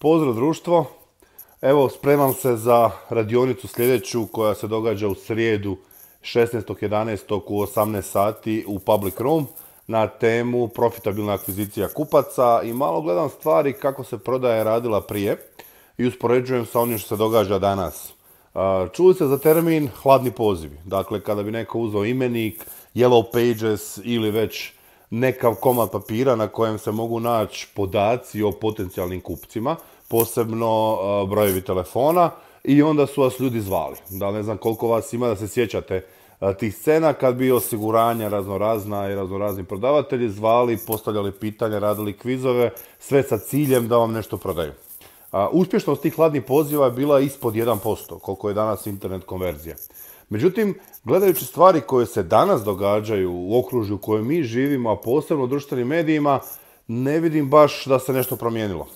Pozdrav društvo, evo spremam se za radionicu sljedeću koja se događa u srijedu 16.11. u 18 sati u Public Room na temu profitabilna akvizicija kupaca i malo gledam stvari kako se prodaja radila prije i uspoređujem sa onim što se događa danas. Čuli se za termin hladni pozivi, dakle kada bi neko uzeo imenik, Yellow Pages ili već nekav komad papira na kojem se mogu naći podaci o potencijalnim kupcima, posebno e, brojevi telefona i onda su vas ljudi zvali. Da ne znam koliko vas ima da se sjećate e, tih scena kad bi osiguranja raznorazna i raznorazni prodavatelji zvali, postavljali pitanja, radili kvizove, sve sa ciljem da vam nešto prodaju. Uspješnost tih hladnih poziva je bila ispod 1%, koliko je danas internet konverzija. Međutim, gledajući stvari koje se danas događaju u okružju u kojem mi živimo, a posebno u društvenim medijima, ne vidim baš da se nešto promijenilo.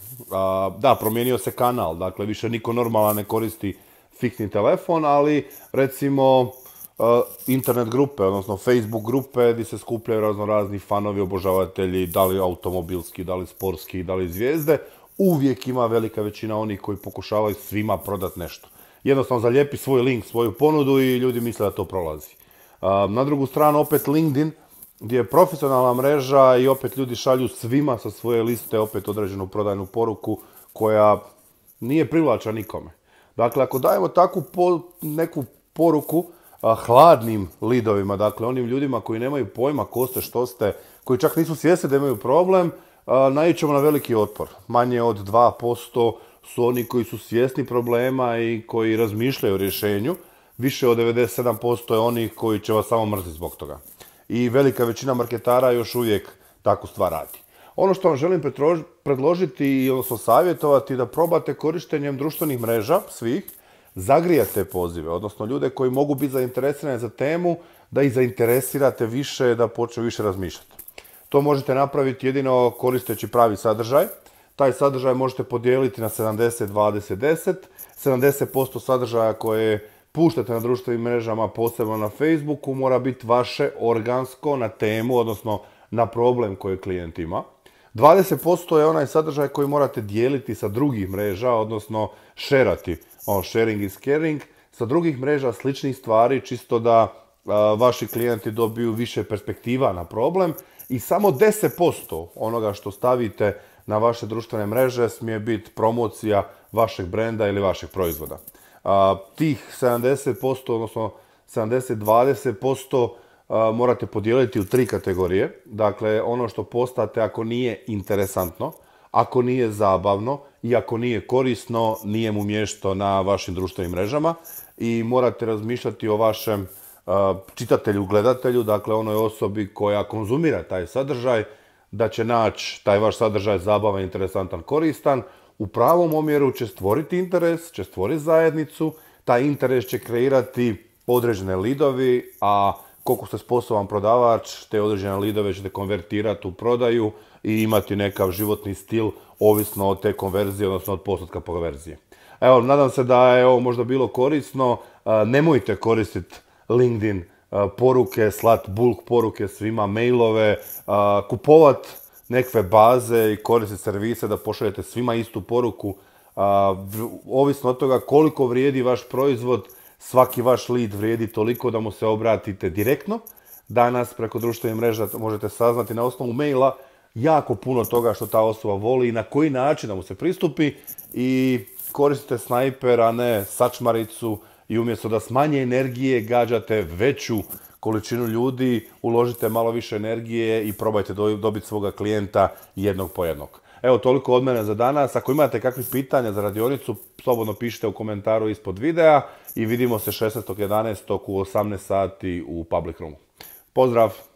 da, promijenio se kanal, dakle više niko normalan ne koristi fiksni telefon, ali recimo e, internet grupe, odnosno Facebook grupe gdje se skupljaju razno razni fanovi, obožavatelji, da li automobilski, da li sportski, da li zvijezde, uvijek ima velika većina onih koji pokušavaju svima prodati nešto jednostavno zalijepi svoj link, svoju ponudu i ljudi misle da to prolazi. Na drugu stranu opet LinkedIn gdje je profesionalna mreža i opet ljudi šalju svima sa svoje liste opet određenu prodajnu poruku koja nije privlača nikome. Dakle, ako dajemo takvu neku poruku hladnim lidovima, dakle onim ljudima koji nemaju pojma ko ste, što ste, koji čak nisu svjesni da imaju problem, ćemo na veliki otpor. Manje od 2% su oni koji su svjesni problema i koji razmišljaju o rješenju. Više od 97% je onih koji će vas samo mrziti zbog toga. I velika većina marketara još uvijek takvu stvar radi. Ono što vam želim predložiti i odnosno savjetovati da probate korištenjem društvenih mreža svih zagrijate pozive, odnosno ljude koji mogu biti zainteresirani za temu, da ih zainteresirate više, da počne više razmišljati. To možete napraviti jedino koristeći pravi sadržaj, taj sadržaj možete podijeliti na 70, 20, 10. 70% sadržaja koje puštate na društvenim mrežama, posebno na Facebooku, mora biti vaše organsko na temu, odnosno na problem koji klijent ima. 20% je onaj sadržaj koji morate dijeliti sa drugih mreža, odnosno šerati. On sharing is caring. Sa drugih mreža sličnih stvari, čisto da vaši klijenti dobiju više perspektiva na problem. I samo 10% onoga što stavite na vaše društvene mreže smije biti promocija vašeg brenda ili vašeg proizvoda. tih 70%, odnosno 70-20% morate podijeliti u tri kategorije. Dakle, ono što postate ako nije interesantno, ako nije zabavno i ako nije korisno, nije mu mjesto na vašim društvenim mrežama i morate razmišljati o vašem čitatelju, gledatelju, dakle onoj osobi koja konzumira taj sadržaj da će naći taj vaš sadržaj zabavan, interesantan, koristan, u pravom omjeru će stvoriti interes, će stvoriti zajednicu, taj interes će kreirati određene lidovi, a koliko ste sposoban prodavač, te određene lidove ćete konvertirati u prodaju i imati nekav životni stil ovisno od te konverzije, odnosno od postotka konverzije. Evo, nadam se da je ovo možda bilo korisno. E, nemojte koristiti LinkedIn poruke, slat bulk poruke svima, mailove, kupovat nekve baze i koristiti servise da pošaljete svima istu poruku. Ovisno od toga koliko vrijedi vaš proizvod, svaki vaš lead vrijedi toliko da mu se obratite direktno. Danas preko društvenih mreža možete saznati na osnovu maila jako puno toga što ta osoba voli i na koji način da mu se pristupi i koristite snajper, a ne sačmaricu, i umjesto da s manje energije gađate veću količinu ljudi, uložite malo više energije i probajte dobiti svoga klijenta jednog po jednog. Evo, toliko od mene za danas. Ako imate kakvih pitanja za radionicu, slobodno pišite u komentaru ispod videa i vidimo se 16.11. u 18 sati u Public Roomu. Pozdrav!